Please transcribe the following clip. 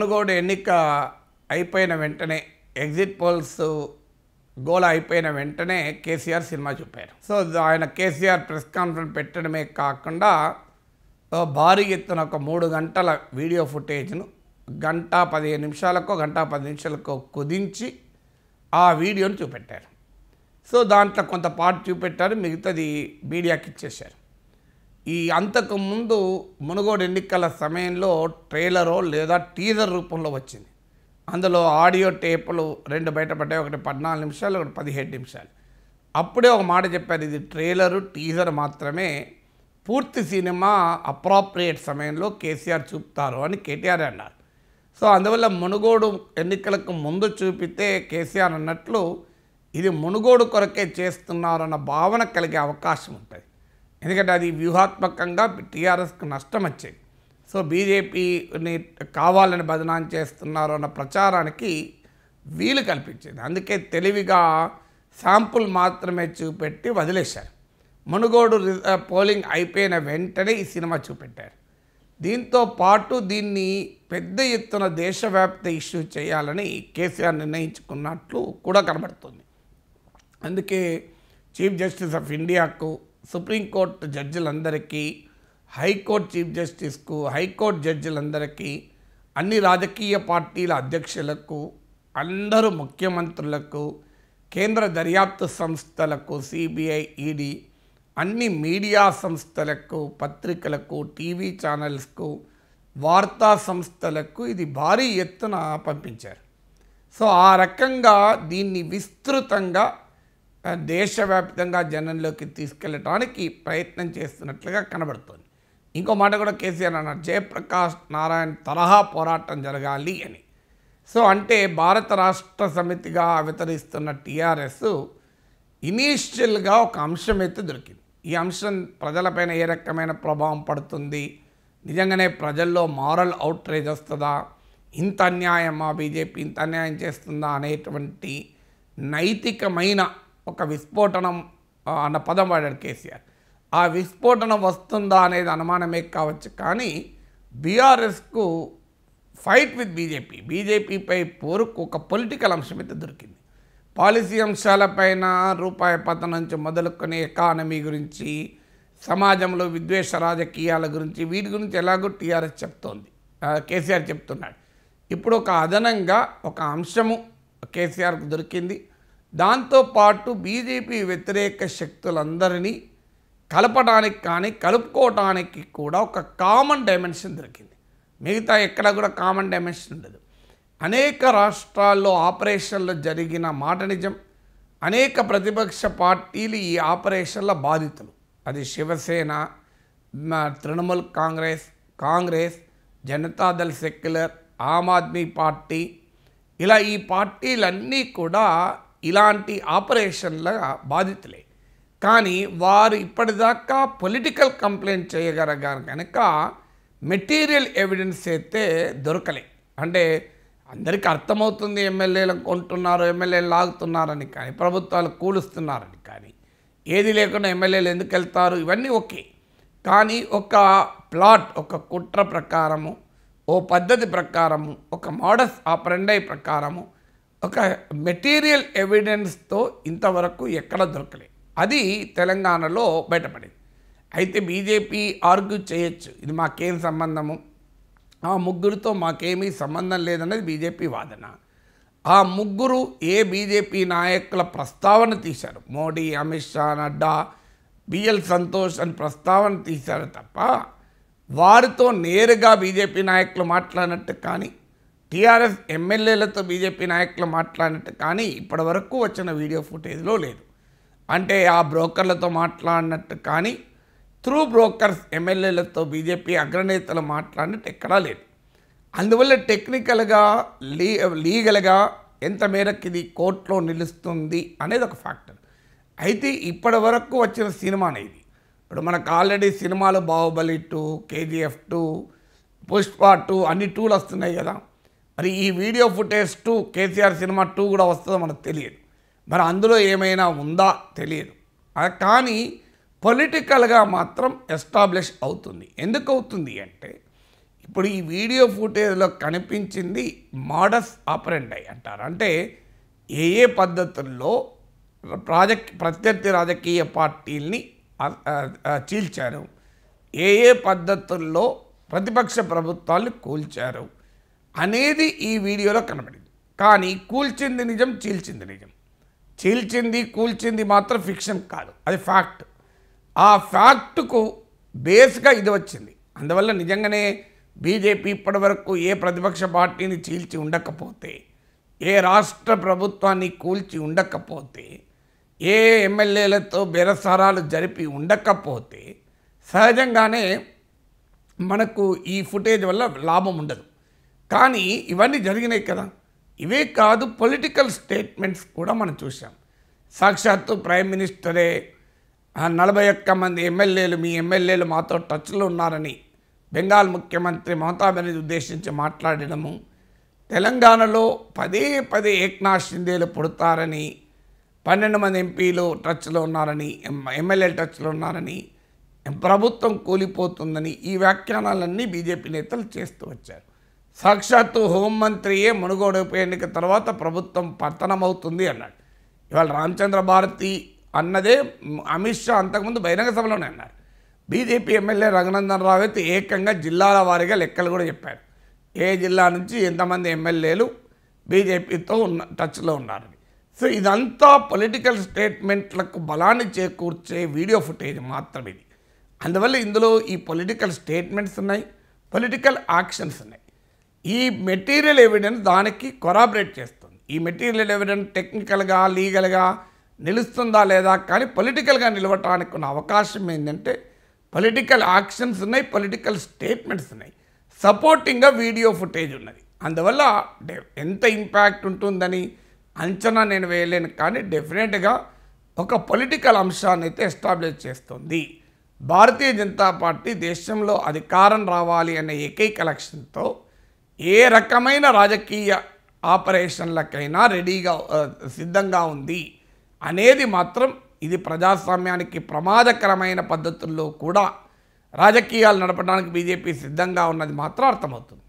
మునుగోడు ఎన్నిక అయిపోయిన వెంటనే ఎగ్జిట్ పోల్స్ గోల అయిపోయిన వెంటనే కేసీఆర్ సినిమా చూపారు సో ఆయన కేసీఆర్ ప్రెస్ కాన్ఫరెన్స్ పెట్టడమే కాకుండా భారీ ఎత్తున ఒక మూడు గంటల వీడియో ఫుటేజ్ను గంట పదిహేను నిమిషాలకో గంట పది నిమిషాలకో కుదించి ఆ వీడియోను చూపెట్టారు సో దాంట్లో కొంత పార్ట్ చూపెట్టారు మిగతాది మీడియాకి ఇచ్చేశారు ఈ అంతకుముందు మునుగోడు ఎన్నికల సమయంలో ట్రైలరో లేదా టీజర్ రూపంలో వచ్చింది అందులో ఆడియో టేపులు రెండు బయటపడ్డాయి ఒకటి పద్నాలుగు నిమిషాలు ఒకటి పదిహేడు నిమిషాలు అప్పుడే ఒక మాట చెప్పారు ఇది ట్రైలరు టీజర్ మాత్రమే పూర్తి సినిమా అప్రాప్రియేట్ సమయంలో కేసీఆర్ చూపుతారు అని కేటీఆర్ అన్నారు సో అందువల్ల మునుగోడు ఎన్నికలకు ముందు చూపితే కేసీఆర్ అన్నట్లు ఇది మునుగోడు కొరకే చేస్తున్నారన్న భావన కలిగే అవకాశం ఉంటుంది ఎందుకంటే అది వ్యూహాత్మకంగా టీఆర్ఎస్కు నష్టం వచ్చేది సో బీజేపీని కావాలని బదనాం చేస్తున్నారు అన్న ప్రచారానికి వీలు కల్పించింది అందుకే తెలివిగా శాంపుల్ మాత్రమే చూపెట్టి వదిలేశారు మునుగోడు పోలింగ్ అయిపోయిన వెంటనే ఈ సినిమా చూపెట్టారు దీంతో పాటు దీన్ని పెద్ద ఎత్తున దేశవ్యాప్త ఇష్యూ చేయాలని కేసీఆర్ నిర్ణయించుకున్నట్లు కూడా కనబడుతుంది అందుకే చీఫ్ జస్టిస్ ఆఫ్ ఇండియాకు సుప్రీంకోర్టు జడ్జిలందరికీ హైకోర్టు చీఫ్ జస్టిస్కు హైకోర్టు జడ్జిలందరికీ అన్ని రాజకీయ పార్టీల అధ్యక్షులకు అందరూ ముఖ్యమంత్రులకు కేంద్ర దర్యాప్తు సంస్థలకు సిబిఐ ఈడీ అన్ని మీడియా సంస్థలకు పత్రికలకు టీవీ ఛానల్స్కు వార్తా సంస్థలకు ఇది భారీ ఎత్తున పంపించారు సో ఆ రకంగా దీన్ని విస్తృతంగా దేశవ్యాప్తంగా జనంలోకి తీసుకెళ్ళటానికి ప్రయత్నం చేస్తున్నట్లుగా కనబడుతోంది ఇంకో మాట కూడా కేసీఆర్ అన్నారు జయప్రకాష్ నారాయణ తరహా పోరాటం జరగాలి అని సో అంటే భారత రాష్ట్ర సమితిగా అవతరిస్తున్న టీఆర్ఎస్ ఇనీషియల్గా ఒక అంశం అయితే దొరికింది ఈ అంశం ప్రజలపైన ఏ రకమైన ప్రభావం పడుతుంది నిజంగానే ప్రజల్లో మారల్ అవుట్రేజ్ వస్తుందా ఇంత అన్యాయమా బీజేపీ ఇంత అన్యాయం చేస్తుందా అనేటువంటి నైతికమైన ఒక విస్ఫోటనం అన్న పదం వాడాడు కేసీఆర్ ఆ విస్ఫోటనం వస్తుందా అనేది అనుమానమే కావచ్చు కానీ బీఆర్ఎస్కు ఫైట్ విత్ బీజేపీ బీజేపీపై పోరుకు ఒక పొలిటికల్ అంశం అయితే దొరికింది పాలసీ అంశాలపైన రూపాయి పతనం నుంచి మొదలుకొని ఎకానమీ గురించి సమాజంలో విద్వేష రాజకీయాల గురించి వీటి గురించి ఎలాగో టీఆర్ఎస్ చెప్తోంది కేసీఆర్ చెప్తున్నాడు ఇప్పుడు ఒక అదనంగా ఒక అంశము కేసీఆర్కు దొరికింది దాంతోపాటు బీజేపీ వ్యతిరేక శక్తులందరినీ కలపడానికి కానీ కలుపుకోవటానికి కూడా ఒక కామన్ డైమెన్షన్ దొరికింది మిగతా ఎక్కడ కూడా కామన్ డైమెన్షన్ ఉండదు అనేక రాష్ట్రాల్లో ఆపరేషన్లు జరిగిన మాట నిజం అనేక ప్రతిపక్ష పార్టీలు ఈ ఆపరేషన్ల బాధితులు అది Shiv Sena Trinamool Congress Congress Janata Dal secular Aam Aadmi party ఇలా ఈ పార్టీలన్నీ కూడా ఇలాంటి ఆపరేషన్ల బాధితులే కానీ వారు ఇప్పటిదాకా పొలిటికల్ కంప్లైంట్ చేయగలగారు కనుక మెటీరియల్ ఎవిడెన్స్ అయితే దొరకలే అంటే అందరికీ అర్థమవుతుంది ఎమ్మెల్యేలు కొంటున్నారు ఎమ్మెల్యేలు లాగుతున్నారని కానీ ప్రభుత్వాలు కూలుస్తున్నారని కానీ ఏది లేకుండా ఎమ్మెల్యేలు ఎందుకు వెళ్తారు ఇవన్నీ ఓకే కానీ ఒక ప్లాట్ ఒక కుట్ర ప్రకారము ఓ పద్ధతి ప్రకారము ఒక మోడస్ ఆ ప్రకారము ఒక మెటీరియల్ ఎవిడెన్స్తో ఇంతవరకు ఎక్కడ దొరకలేదు అది తెలంగాణలో బయటపడింది అయితే బీజేపీ ఆర్గ్యూ చేయొచ్చు ఇది మాకేం సంబంధము ఆ ముగ్గురితో మాకేమీ సంబంధం లేదన్నది బీజేపీ వాదన ఆ ముగ్గురు ఏ బీజేపీ నాయకుల ప్రస్తావన తీశారు మోడీ అమిత్ షా నడ్డా బిఎల్ సంతోష్ అని ప్రస్తావన తీశారు తప్ప వారితో నేరుగా బీజేపీ నాయకులు మాట్లాడినట్టు కానీ టీఆర్ఎస్ ఎమ్మెల్యేలతో బీజేపీ నాయకులు మాట్లాడినట్టు కానీ ఇప్పటివరకు వచ్చిన వీడియో ఫుటేజ్లో లేదు అంటే ఆ బ్రోకర్లతో మాట్లాడినట్టు కానీ త్రూ బ్రోకర్స్ ఎమ్మెల్యేలతో బీజేపీ అగ్రనేతలు మాట్లాడినట్టు ఎక్కడా లేదు అందువల్ల టెక్నికల్గా లీ లీగల్గా ఎంత మేరకు ఇది కోర్టులో నిలుస్తుంది అనేది ఒక ఫ్యాక్టర్ అయితే ఇప్పటి వరకు వచ్చిన సినిమానే ఇది ఇప్పుడు మనకు ఆల్రెడీ సినిమాలు Baahubali two KGF two Pushpa two అన్ని టూలు వస్తున్నాయి కదా మరి ఈ video footage two KCR cinema two కూడా వస్తుందో మనకు తెలియదు మరి అందులో ఏమైనా ఉందా తెలియదు కానీ పొలిటికల్గా మాత్రం ఎస్టాబ్లిష్ అవుతుంది ఎందుకు అవుతుంది అంటే ఇప్పుడు ఈ వీడియో ఫుటేజ్లో కనిపించింది మోడస్ ఆపరెండై అంటారు అంటే ఏ ఏ పద్ధతుల్లో ప్రాజెక్ట్ ప్రత్యర్థి రాజకీయ పార్టీల్ని చీల్చారు ఏ ఏ పద్ధతుల్లో ప్రతిపక్ష ప్రభుత్వాలు కూల్చారు అనేది ఈ వీడియోలో కనబడింది కానీ కూల్చింది నిజం చీల్చింది నిజం చీల్చింది కూల్చింది మాత్రం ఫిక్షన్ కాదు అది ఫ్యాక్ట్ ఆ ఫ్యాక్ట్కు బేస్గా ఇది వచ్చింది అందువల్ల నిజంగానే బీజేపీ ఇప్పటివరకు ఏ ప్రతిపక్ష పార్టీని చీల్చి ఉండకపోతే ఏ రాష్ట్ర ప్రభుత్వాన్ని కూల్చి ఉండకపోతే ఏ ఎమ్మెల్యేలతో బెరసారాలు జరిపి ఉండకపోతే సహజంగానే మనకు ఈ ఫుటేజ్ వల్ల లాభం ఉండదు కానీ ఇవన్నీ జరిగినాయి కదా ఇవే కాదు పొలిటికల్ స్టేట్మెంట్స్ కూడా మనం చూసాం సాక్షాత్తు ప్రైమ్ మినిస్టరే నలభై ఒక్క మంది ఎమ్మెల్యేలు మీ ఎమ్మెల్యేలు మాతో టచ్లో ఉన్నారని బెంగాల్ ముఖ్యమంత్రి మమతా బెనర్జీ ఉద్దేశించి మాట్లాడడము తెలంగాణలో పదే పదే ఏక్నాథ్ షిందేలు పుడతారని పన్నెండు మంది ఎంపీలు టచ్లో ఉన్నారని ఎమ్మెల్యేలు టచ్లో ఉన్నారని ప్రభుత్వం కూలిపోతుందని ఈ వ్యాఖ్యానాలన్నీ బీజేపీ నేతలు చేస్తూ వచ్చారు సాక్షాత్తు హోంమంత్రియే మునుగోడు ఉప ఎన్నిక తర్వాత ప్రభుత్వం పతనమవుతుంది అన్నాడు ఇవాళ రామచంద్ర భారతి అన్నదే అమిత్ షా అంతకుముందు బహిరంగ సభలోనే అన్నారు బీజేపీ ఎమ్మెల్యే రఘునందన్ రావు అయితే ఏకంగా జిల్లాల వారీగా లెక్కలు కూడా చెప్పారు ఏ జిల్లా నుంచి ఎంతమంది ఎమ్మెల్యేలు బీజేపీతో ఉన్న టచ్లో ఉన్నారని సో ఇదంతా పొలిటికల్ స్టేట్మెంట్లకు బలాన్ని చేకూర్చే వీడియో ఫుటేజ్ మాత్రమే ఇది అందువల్ల ఇందులో ఈ పొలిటికల్ స్టేట్మెంట్స్ ఉన్నాయి పొలిటికల్ యాక్షన్స్ ఉన్నాయి ఈ మెటీరియల్ ఎవిడెన్స్ దానికి కొరాబరేట్ చేస్తుంది ఈ మెటీరియల్ ఎవిడెన్స్ టెక్నికల్గా లీగల్గా నిలుస్తుందా లేదా కానీ పొలిటికల్గా నిలవటానికి ఉన్న అవకాశం ఏంటంటే పొలిటికల్ యాక్షన్స్ ఉన్నాయి పొలిటికల్ స్టేట్మెంట్స్ ఉన్నాయి సపోర్టింగ్గా వీడియో ఫుటేజ్ ఉన్నది అందువల్ల ఎంత ఇంపాక్ట్ ఉంటుందని అంచనా నేను వేయలేను కానీ డెఫినెట్గా ఒక పొలిటికల్ అంశాన్ని అయితే ఎస్టాబ్లిష్ చేస్తుంది భారతీయ జనతా పార్టీ దేశంలో అధికారం రావాలి అనే ఏకైక లక్ష్యంతో ఏ రకమైన రాజకీయ ఆపరేషన్లకైనా రెడీగా సిద్ధంగా ఉంది అనేది మాత్రం ఇది ప్రజాస్వామ్యానికి ప్రమాదకరమైన పద్ధతుల్లో కూడా రాజకీయాలు నడపడానికి బీజేపీ సిద్ధంగా ఉన్నది మాత్రం అర్థమవుతుంది